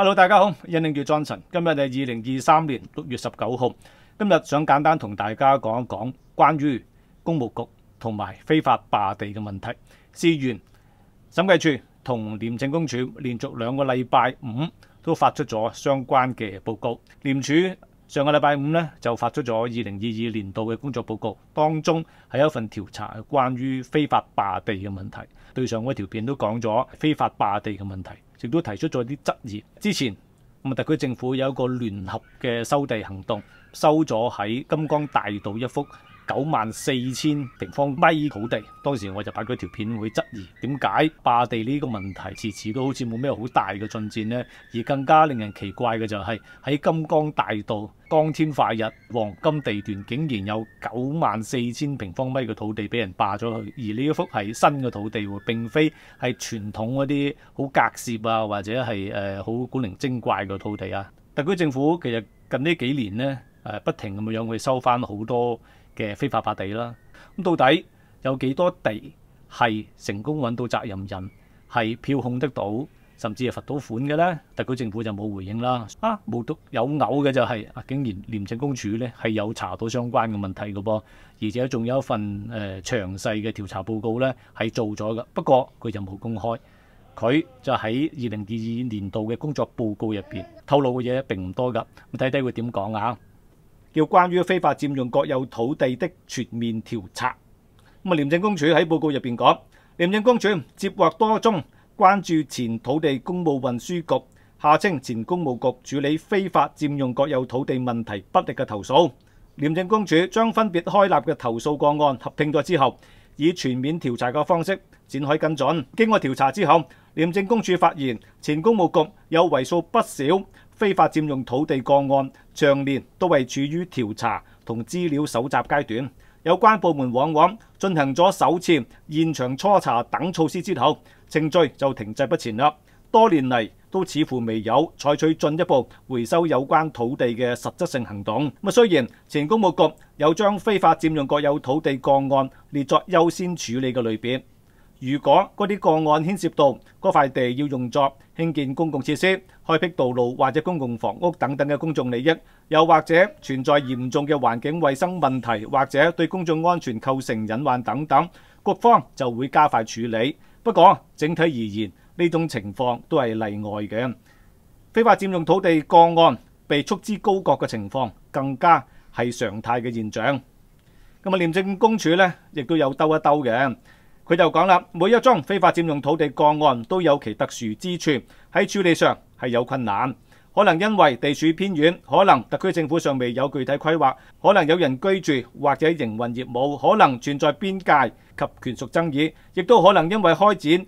hello，大家好，j o h n s 庄 n 今日系二零二三年六月十九号，今日想简单同大家讲一讲关于公务局同埋非法霸地嘅问题。事源审计处同廉政公署连续两个礼拜五都发出咗相关嘅报告。廉署上个礼拜五咧就发出咗二零二二年度嘅工作报告，当中系一份调查关于非法霸地嘅问题。对上嗰条片都讲咗非法霸地嘅问题。亦都提出咗啲質疑。之前，咁啊，特區政府有一個聯合嘅收地行動，收咗喺金光大道一幅。九萬四千平方米土地，當時我就擺佢條片會質疑，點解霸地呢個問題遲遲都好似冇咩好大嘅進展呢？而更加令人奇怪嘅就係喺金光大道光天化日黃金地段，竟然有九萬四千平方米嘅土地俾人霸咗去，而呢一幅係新嘅土地，並非係傳統嗰啲好隔涉啊，或者係誒好古靈精怪嘅土地啊。特區政府其實近呢幾年呢，不停咁樣去收翻好多。嘅非法法地啦，咁到底有幾多地係成功揾到責任人，係票控得到，甚至係罰到款嘅咧？特區政府就冇回應啦。啊，無獨有偶嘅就係啊，竟然廉政公署咧係有查到相關嘅問題嘅噃，而且仲有一份誒詳細嘅調查報告咧係做咗嘅，不過佢就冇公開。佢就喺二零二二年度嘅工作報告入边透露嘅嘢並唔多噶，咁睇睇佢點講啊！叫關於非法佔用國有土地的全面調查。咁啊，廉政公署喺報告入邊講，廉政公署接獲多宗關注前土地公務運輸局下稱前公務局處理非法佔用國有土地問題不力嘅投訴。廉政公署將分別開立嘅投訴個案合併咗之後，以全面調查嘅方式展開跟進。經過調查之後，廉政公署發現前公務局有為數不少。非法占用土地個案常年都係處於調查同資料搜集階段，有關部門往往進行咗首超、現場初查等措施之後，程序就停滯不前啦。多年嚟都似乎未有採取進一步回收有關土地嘅實質性行動。咁雖然前公務局有將非法佔用國有土地個案列作優先處理嘅類別。如果嗰啲個案牽涉到嗰塊地要用作興建公共設施、開闢道路或者公共房屋等等嘅公眾利益，又或者存在嚴重嘅環境衛生問題或者對公眾安全構成隱患等等，各方就會加快處理。不過，整體而言呢種情況都係例外嘅。非法佔用土地個案被束之高擱嘅情況，更加係常態嘅現象。咁啊，廉政公署咧亦都有兜一兜嘅。佢就講啦，每一宗非法佔用土地個案都有其特殊之處，喺處理上係有困難，可能因為地處偏遠，可能特區政府尚未有具體規劃，可能有人居住或者營運業務，可能存在邊界及權屬爭議，亦都可能因為開展。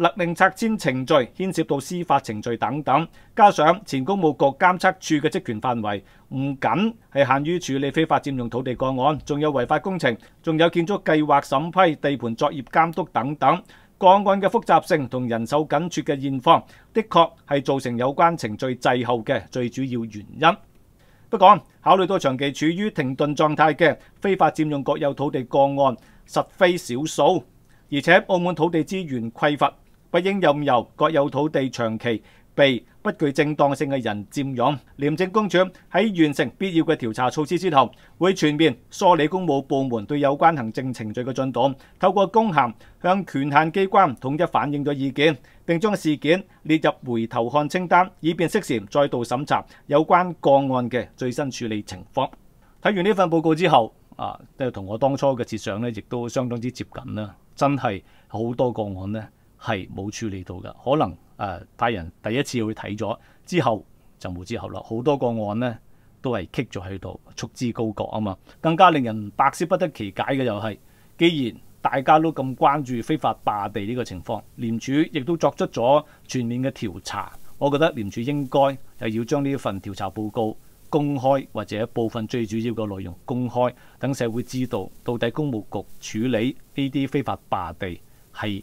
勒令拆遷程序牽涉到司法程序等等，加上前公務局監測處嘅職權範圍唔僅係限於處理非法佔用土地個案，仲有違法工程，仲有建築計劃審批、地盤作業監督等等。个案嘅複雜性同人手緊缺嘅現況，的確係造成有關程序滯後嘅最主要原因。不過考慮到長期處於停頓狀態嘅非法佔用國有土地個案實非少數，而且澳門土地資源匮乏。不应任由国有土地长期被不具正当性嘅人占用。廉政公署喺完成必要嘅调查措施之后，会全面梳理公务部门对有关行政程序嘅进度，透过公函向权限机关统一反映咗意见，并将事件列入回头看清单，以便适时再度审查有关个案嘅最新处理情况。睇完呢份报告之后，啊，系同我当初嘅设想咧，亦都相当之接近啦。真系好多个案咧。係冇處理到嘅，可能誒，派人第一次會睇咗之後就冇之後啦。好多個案呢都係棘咗喺度，束之高閣啊嘛。更加令人百思不得其解嘅就係，既然大家都咁關注非法霸地呢個情況，廉署亦都作出咗全面嘅調查，我覺得廉署應該又要將呢份調查報告公開，或者部分最主要嘅內容公開，等社會知道到底公務局處理呢啲非法霸地係。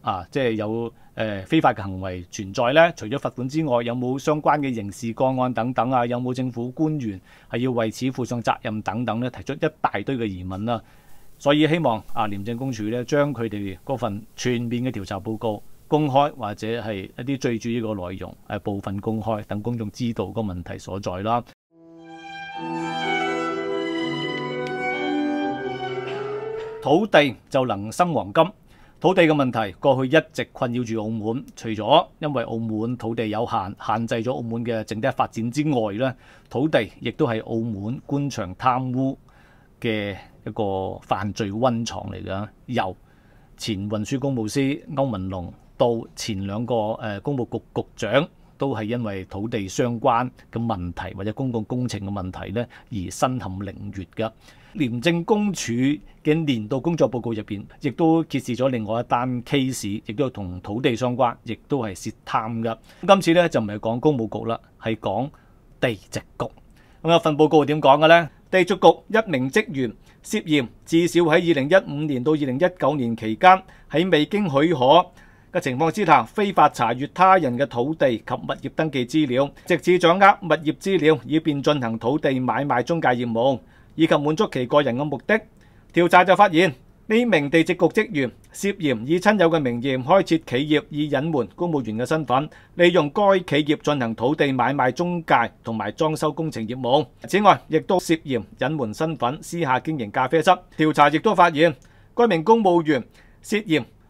啊，即係有誒非法嘅行為存在呢？除咗罰款之外，有冇相關嘅刑事個案等等啊？有冇政府官員係要為此負上責任等等呢？提出一大堆嘅疑問啦，所以希望啊廉政公署呢，將佢哋嗰份全面嘅調查報告公開，或者係一啲最主要個內容誒部分公開，等公眾知道個問題所在啦。土地就能生黃金。土地嘅問題，過去一直困擾住澳門。除咗因為澳門土地有限，限制咗澳門嘅整體發展之外咧，土地亦都係澳門官場貪污嘅一個犯罪溫床嚟嘅。由前運輸公務司歐文龍到前兩個誒公務局局長。都係因為土地相關嘅問題或者公共工程嘅問題呢而身陷囹圄嘅。廉政公署嘅年度工作報告入邊，亦都揭示咗另外一單 case，亦都同土地相關，亦都係涉貪嘅。今次呢，就唔係講公務局啦，係講地籍局。咁有份報告點講嘅呢？地積局一名職員涉嫌至少喺二零一五年到二零一九年期間，喺未經許可。嘅情況之下，非法查閲他人嘅土地及物業登記資料，直至掌握物業資料，以便進行土地買賣中介業務，以及滿足其個人嘅目的。調查就發現，呢名地籍局職員涉嫌以親友嘅名義開設企業，以隱瞞公務員嘅身份，利用該企業進行土地買賣中介同埋裝修工程業務。此外，亦都涉嫌隱瞞身份，私下經營咖啡室。調查亦都發現，該名公務員涉嫌。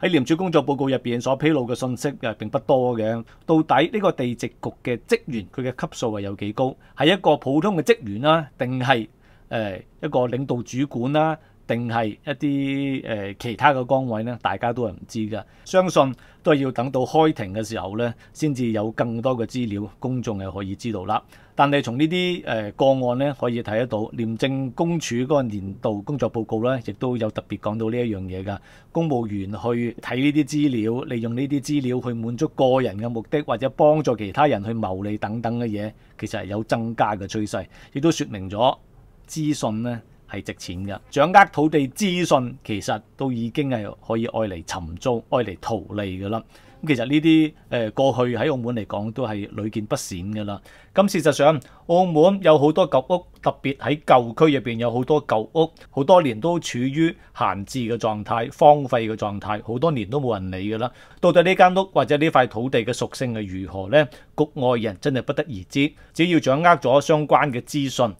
喺廉署工作報告入邊所披露嘅信息又並不多嘅，到底呢個地籍局嘅職員佢嘅級數係有幾高？係一個普通嘅職員啦，定係誒一個領導主管啦，定係一啲誒其他嘅崗位呢，大家都係唔知噶，相信都係要等到開庭嘅時候呢，先至有更多嘅資料公眾係可以知道啦。但係從呢啲誒個案咧，可以睇得到廉政公署嗰個年度工作報告咧，亦都有特別講到呢一樣嘢㗎。公務員去睇呢啲資料，利用呢啲資料去滿足個人嘅目的，或者幫助其他人去牟利等等嘅嘢，其實係有增加嘅趨勢，亦都説明咗資訊咧係值錢嘅。掌握土地資訊其實都已經係可以愛嚟尋租、愛嚟圖利㗎啦。咁其實呢啲誒過去喺澳門嚟講都係屢見不鮮㗎啦。咁事實上，澳門有好多舊屋，特別喺舊區入面有好多舊屋，好多年都處於閒置嘅狀態、荒廢嘅狀態，好多年都冇人理㗎啦。到底呢間屋或者呢塊土地嘅屬性係如何呢？局外人真係不得而知。只要掌握咗相關嘅資訊，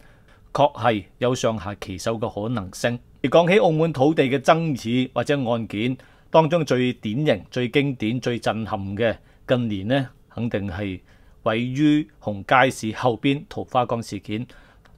確係有上下其手嘅可能性。而講起澳門土地嘅爭議或者案件，當中最典型、最經典、最震撼嘅，近年呢，肯定係位於紅街市後邊桃花江事件。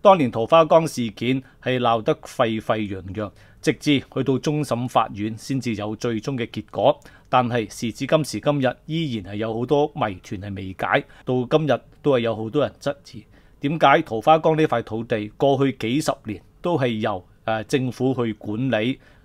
當年桃花江事件係鬧得沸沸揚揚，直至去到終審法院先至有最終嘅結果。但係時至今時今日，依然係有好多謎團係未解，到今日都係有好多人質疑點解桃花江呢塊土地過去幾十年都係由誒政府去管理。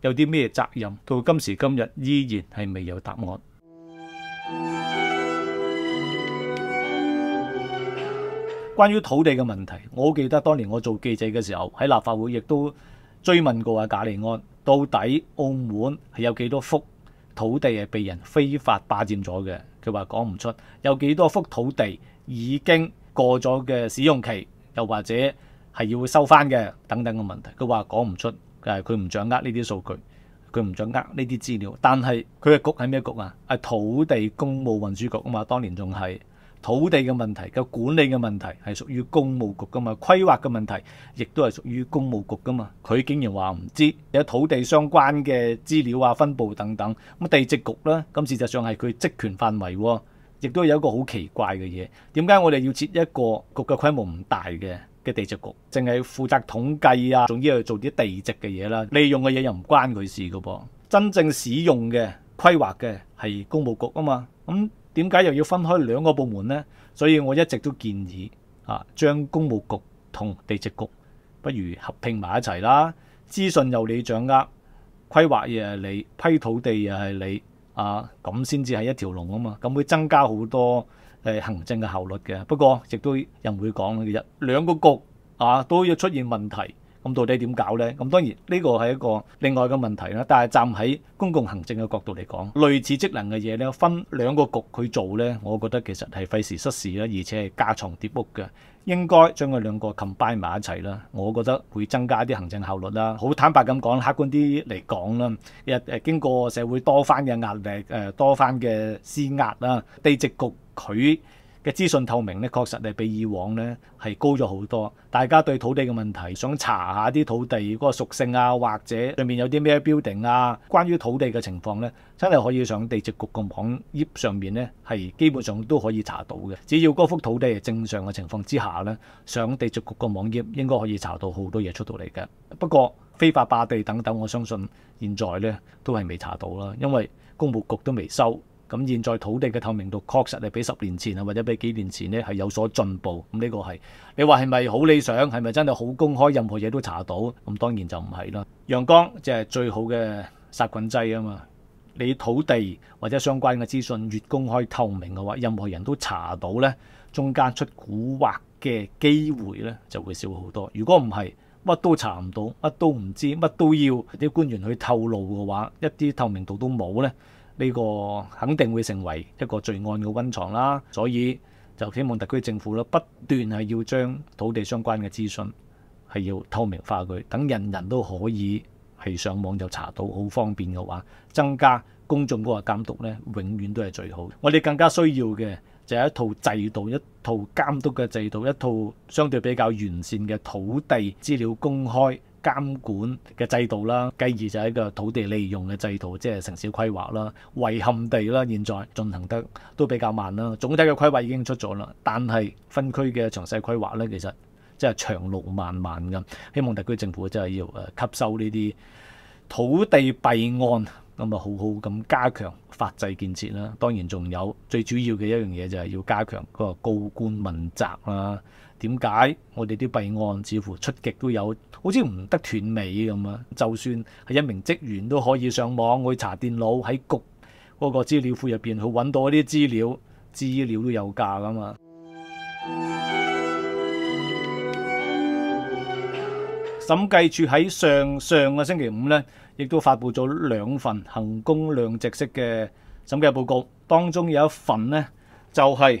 有啲咩責任？到今時今日依然係未有答案。關於土地嘅問題，我記得當年我做記者嘅時候，喺立法會亦都追問過阿贾利安，到底澳門係有幾多幅土地係被人非法霸佔咗嘅？佢話講唔出。有幾多幅土地已經過咗嘅使用期，又或者係要收翻嘅等等嘅問題，佢話講唔出。係佢唔掌握呢啲數據，佢唔掌握呢啲資料。但係佢嘅局係咩局啊？係土地公務運輸局啊嘛。當年仲係土地嘅問題、嘅管理嘅問題係屬於公務局噶嘛，規劃嘅問題亦都係屬於公務局噶嘛。佢竟然話唔知有土地相關嘅資料啊、分佈等等。咁地籍局啦，咁事實上係佢職權範圍，亦都有一個好奇怪嘅嘢。點解我哋要設一個局嘅規模唔大嘅？嘅地籍局净系负责统计啊，总之去做啲地籍嘅嘢啦，利用嘅嘢又唔关佢事噶噃，真正使用嘅规划嘅系公务局啊嘛，咁点解又要分开两个部门呢？所以我一直都建议啊，将公务局同地籍局不如合并埋一齐啦，资讯由你掌握，规划又系你批土地又系你啊，咁先至系一条龙啊嘛，咁会增加好多。誒行政嘅效率嘅，不過亦都人會講嘅一兩個局啊，都要出現問題。咁到底點搞呢？咁當然呢個係一個另外嘅問題啦。但係站喺公共行政嘅角度嚟講，類似職能嘅嘢咧，分兩個局去做呢，我覺得其實係費時失事啦，而且係加重疊屋嘅。應該將佢兩個 combine 埋一齊啦。我覺得會增加啲行政效率啦。好坦白咁講，客觀啲嚟講啦，亦誒經過社會多番嘅壓力誒，多番嘅施壓啦，地籍局。佢嘅資訊透明咧，確實係比以往咧係高咗好多。大家對土地嘅問題，想查下啲土地嗰個屬性啊，或者上面有啲咩標定啊，關於土地嘅情況咧，真係可以上地政局個網頁上面咧，係基本上都可以查到嘅。只要嗰幅土地係正常嘅情況之下咧，上地政局個網頁應該可以查到好多嘢出到嚟嘅。不過非法霸地等等，我相信現在咧都係未查到啦，因為公務局都未收。咁現在土地嘅透明度確實係比十年前啊，或者比幾年前咧係有所進步。咁呢個係你話係咪好理想？係咪真係好公開？任何嘢都查到，咁當然就唔係啦。陽光就係最好嘅殺菌劑啊嘛。你土地或者相關嘅資訊越公開透明嘅話，任何人都查到咧，中間出詭惑嘅機會咧就會少好多。如果唔係乜都查唔到，乜都唔知，乜都要啲官員去透露嘅話，一啲透明度都冇咧。呢個肯定會成為一個罪案嘅温床啦，所以就希望特區政府咧不斷係要將土地相關嘅資訊係要透明化佢，等人人都可以係上網就查到，好方便嘅話，增加公眾嗰個監督咧，永遠都係最好。我哋更加需要嘅就系一套制度，一套監督嘅制度，一套相對比較完善嘅土地資料公開。監管嘅制度啦，繼而就係一個土地利用嘅制度，即係城市規劃啦、遺憾地啦，現在進行得都比較慢啦。總體嘅規劃已經出咗啦，但係分區嘅詳細規劃呢，其實即係長路漫漫咁。希望特區政府真係要誒吸收呢啲土地備案，咁啊好好咁加強法制建設啦。當然仲有最主要嘅一樣嘢就係要加強嗰個高官問責啦。點解我哋啲弊案，似乎出極都有，好似唔得斷尾咁啊！就算係一名職員都可以上網去查電腦，喺局嗰個資料庫入邊去揾到一啲資料，資料都有價噶嘛？審計處喺上上個星期五呢，亦都發布咗兩份行工量值式嘅審計報告，當中有一份呢，就係。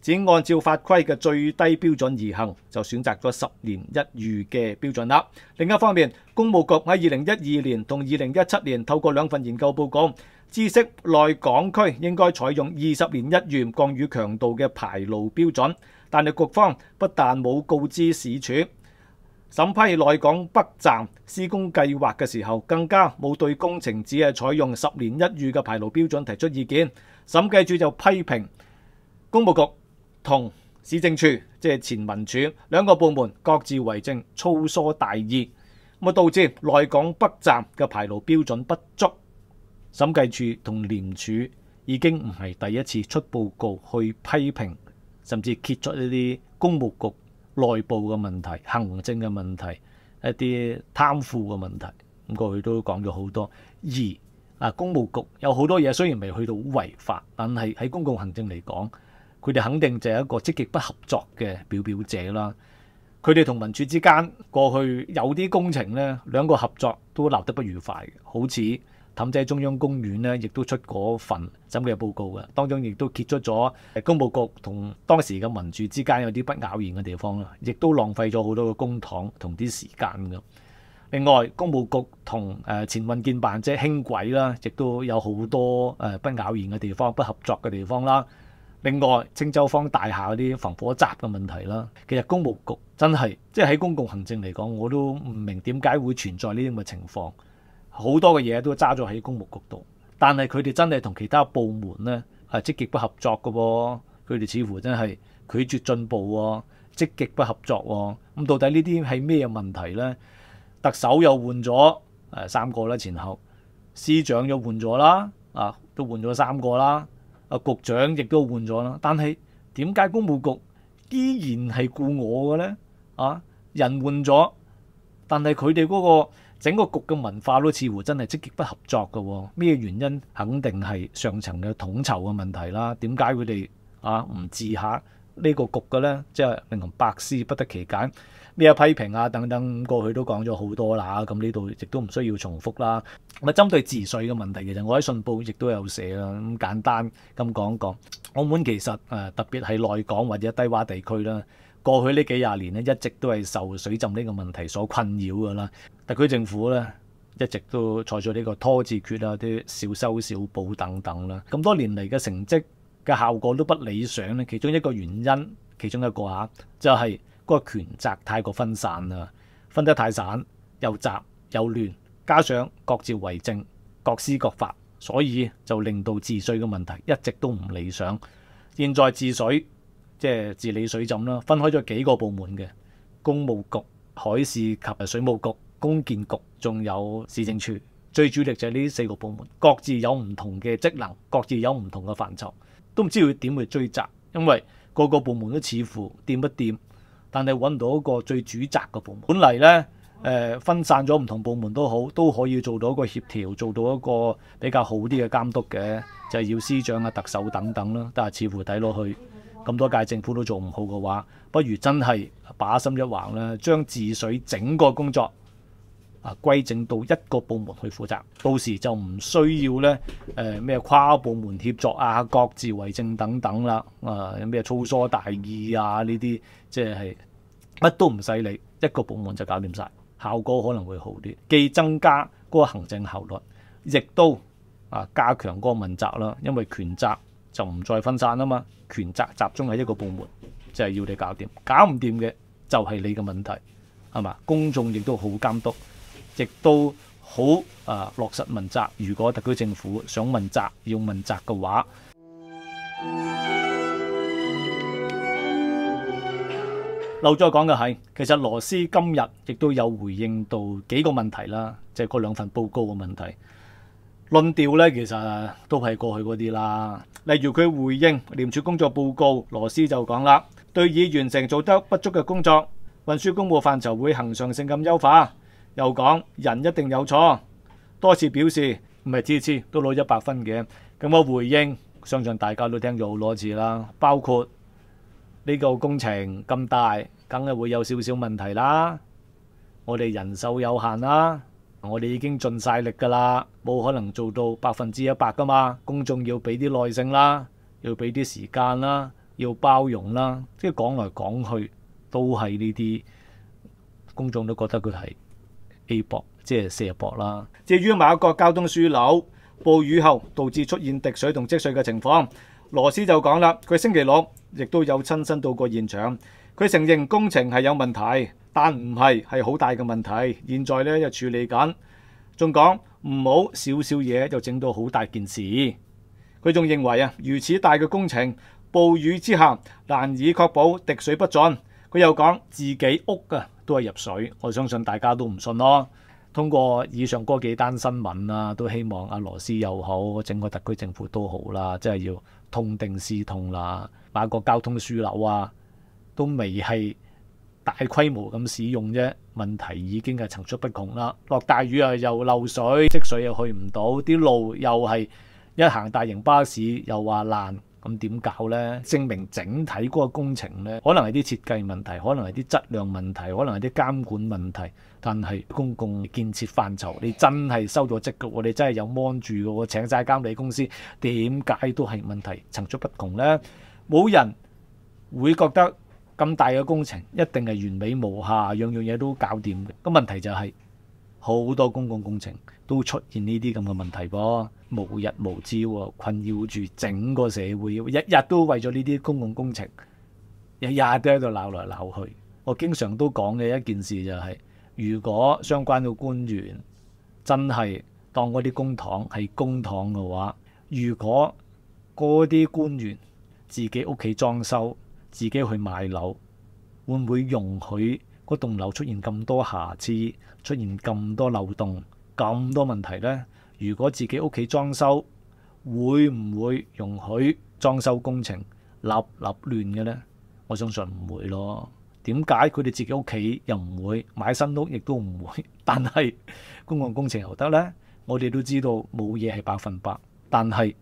只按照法規嘅最低標準而行，就選擇咗十年一遇嘅標準啦。另一方面，公務局喺二零一二年同二零一七年透過兩份研究報告，知悉內港區應該採用二十年一遇降雨強度嘅排路標準，但係局方不但冇告知市處審批內港北站施工計劃嘅時候，更加冇對工程只係採用十年一遇嘅排路標準提出意見。審計處就批評公務局。同市政处即係前文署兩個部門各自為政，粗疏大意，咁啊導致内港北站嘅排路標準不足。審計處同廉署已經唔係第一次出報告去批評，甚至揭出一啲公務局內部嘅問題、行政嘅問題、一啲貪腐嘅問題，咁佢都講咗好多。二啊，公務局有好多嘢，雖然未去到違法，但係喺公共行政嚟講。佢哋肯定就係一個積極不合作嘅表表者啦。佢哋同民主之間過去有啲工程咧，兩個合作都鬧得不愉快。好似氹仔中央公園咧，亦都出嗰份審計報告嘅，當中亦都揭出咗公務局同當時嘅民主之間有啲不咬言嘅地方啦，亦都浪費咗好多嘅公堂同啲時間嘅。另外，公務局同誒前運建辦即係輕軌啦，亦都有好多誒不咬言嘅地方、不合作嘅地方啦。另外，青州坊大廈嗰啲防火閘嘅問題啦，其實公務局真係即係喺公共行政嚟講，我都唔明點解會存在呢啲咁嘅情況。好多嘅嘢都揸咗喺公務局度，但係佢哋真係同其他部門呢係積極不合作嘅噃。佢哋似乎真係拒絕進步，積極不合作。咁到底呢啲係咩問題呢？特首又換咗诶三個啦，前後司長又換咗啦，啊都換咗三個啦。啊，局長亦都換咗啦，但係點解公務局依然係顧我嘅咧？啊，人換咗，但係佢哋嗰個整個局嘅文化都似乎真係積極不合作嘅，咩原因？肯定係上層嘅統籌嘅問題啦。點解佢哋啊唔治下呢個局嘅咧？即係令同百思不得其解。咩批評啊等等，過去都講咗好多啦，咁呢度亦都唔需要重複啦。咁啊，針對治水嘅問題，其實我喺信報亦都有寫啦。咁簡單咁講講，澳門其實誒特別係內港或者低洼地區啦，過去呢幾廿年咧一直都係受水浸呢個問題所困擾㗎啦。特區政府咧一直都採取呢個拖字決啊，啲少修少補等等啦，咁多年嚟嘅成績嘅效果都不理想咧。其中一個原因，其中一個嚇就係。個權責太過分散啦，分得太散又雜又亂，加上各自為政、各施各法，所以就令到治水嘅問題一直都唔理想。現在治水即係治理水浸啦，分開咗幾個部門嘅公務局、海事及水務局、公建局，仲有市政處。最主力就係呢四個部門，各自有唔同嘅職能，各自有唔同嘅範疇，都唔知佢點去追責，因為個個部門都似乎掂不掂。但係揾到一個最主責嘅部門，本嚟咧誒分散咗唔同部門都好，都可以做到一個協調，做到一個比較好啲嘅監督嘅，就係要司長啊、特首等等啦。但係似乎睇落去咁多屆政府都做唔好嘅話，不如真係把心一橫啦，將治水整個工作。啊，歸正到一個部門去負責，到時就唔需要咧誒咩跨部門協作啊，各自為政等等啦。啊，有咩粗疏大意啊？呢啲即係乜都唔使理，一個部門就搞掂晒，效果可能會好啲，既增加嗰個行政效率，亦都啊加強個問責啦。因為權責就唔再分散啊嘛，權責集中喺一個部門，就係要你搞掂，搞唔掂嘅就係你嘅問題係嘛？公眾亦都好監督。亦都好啊！落实问责，如果特区政府想问责，要问责嘅话，漏咗讲嘅系，其实罗斯今日亦都有回应到几个问题啦，就嗰两份报告嘅问题。论调咧，其实都系过去嗰啲啦，例如佢回应廉署工作报告，罗斯就讲啦，对已完成做得不足嘅工作，运输公务范畴会恒常性咁优化。又講人一定有錯，多次表示唔係次次都攞一百分嘅。咁我回應，相信大家都聽咗好多次啦。包括呢個工程咁大，梗係會有少少問題啦。我哋人手有限啦，我哋已經盡晒力㗎啦，冇可能做到百分之一百㗎嘛。公眾要俾啲耐性啦，要俾啲時間啦，要包容啦。即系講來講去都係呢啲，公眾都覺得佢係。欺薄即系射薄啦。至於某個交通樞紐暴雨後導致出現滴水同積水嘅情況，羅斯就講啦，佢星期六亦都有親身到過現場。佢承認工程係有問題，但唔係係好大嘅問題，現在咧又處理緊。仲講唔好少少嘢就整到好大件事。佢仲認為啊，如此大嘅工程，暴雨之下難以確保滴水不進。佢又講自己屋噶。都系入水，我相信大家都唔信咯。通过以上嗰几单新闻啊，都希望阿罗斯又好，整个特区政府都好啦。真系要痛定思痛啦，把个交通枢纽啊，都未系大规模咁使用啫。问题已经系层出不穷啦。落大雨啊，又漏水，积水又去唔到，啲路又系一行大型巴士又话烂。咁點搞呢？證明整體嗰個工程呢，可能係啲設計問題，可能係啲質量問題，可能係啲監管問題。但係公共建設範疇，你真係收咗職局，你真係有幫住嘅，我請曬監理公司，點解都係問題層出不窮呢？冇人會覺得咁大嘅工程一定係完美無瑕，樣樣嘢都搞掂嘅。個問題就係。好多公共工程都出現呢啲咁嘅問題噃，無日無之喎，困擾住整個社會，日日都為咗呢啲公共工程，日日都喺度鬧來鬧去。我經常都講嘅一件事就係，如果相關嘅官員真係當嗰啲公堂係公堂嘅話，如果嗰啲官員自己屋企裝修、自己去買樓，會唔會容許？個棟樓出現咁多瑕疵，出現咁多漏洞，咁多問題呢？如果自己屋企裝修，會唔會容許裝修工程立立亂嘅呢？我相信唔會咯。點解佢哋自己屋企又唔會買新屋，亦都唔會？但係公共工程又得呢？我哋都知道冇嘢係百分百，但係。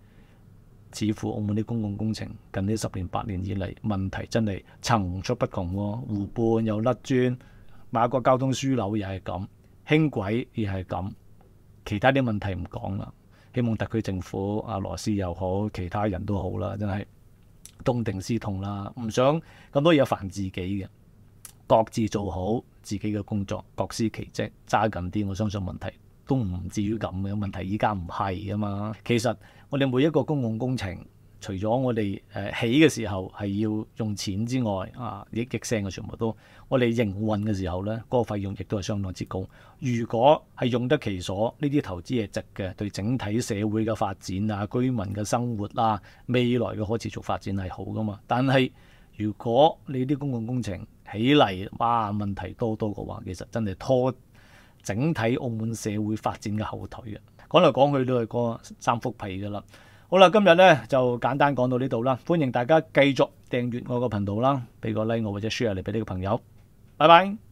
似乎澳門啲公共工程近呢十年八年以嚟問題真係層出不窮喎，湖畔又甩磚，馬國交通樞紐又係咁，輕軌亦係咁，其他啲問題唔講啦。希望特區政府阿羅斯又好，其他人都好啦，真係東定思痛啦，唔想咁多嘢煩自己嘅，各自做好自己嘅工作，各司其職，揸緊啲，我相信問題。都唔至於咁嘅問題，依家唔係啊嘛。其實我哋每一個公共工程，除咗我哋誒起嘅時候係要用錢之外，啊，益億聲嘅全部都我哋營運嘅時候咧，個費用亦都係相當之高。如果係用得其所，呢啲投資係值嘅，對整體社會嘅發展啊、居民嘅生活啊、未來嘅可持續發展係好噶嘛。但係如果你啲公共工程起嚟，哇，問題多多嘅話，其實真係拖。整体澳门社会发展嘅后腿嘅，讲嚟讲去都系個三幅皮噶啦。好啦，今日咧就简单讲到呢度啦，欢迎大家继续订阅我个频道啦，俾个 Like 我或者 share 嚟俾呢个朋友。拜拜。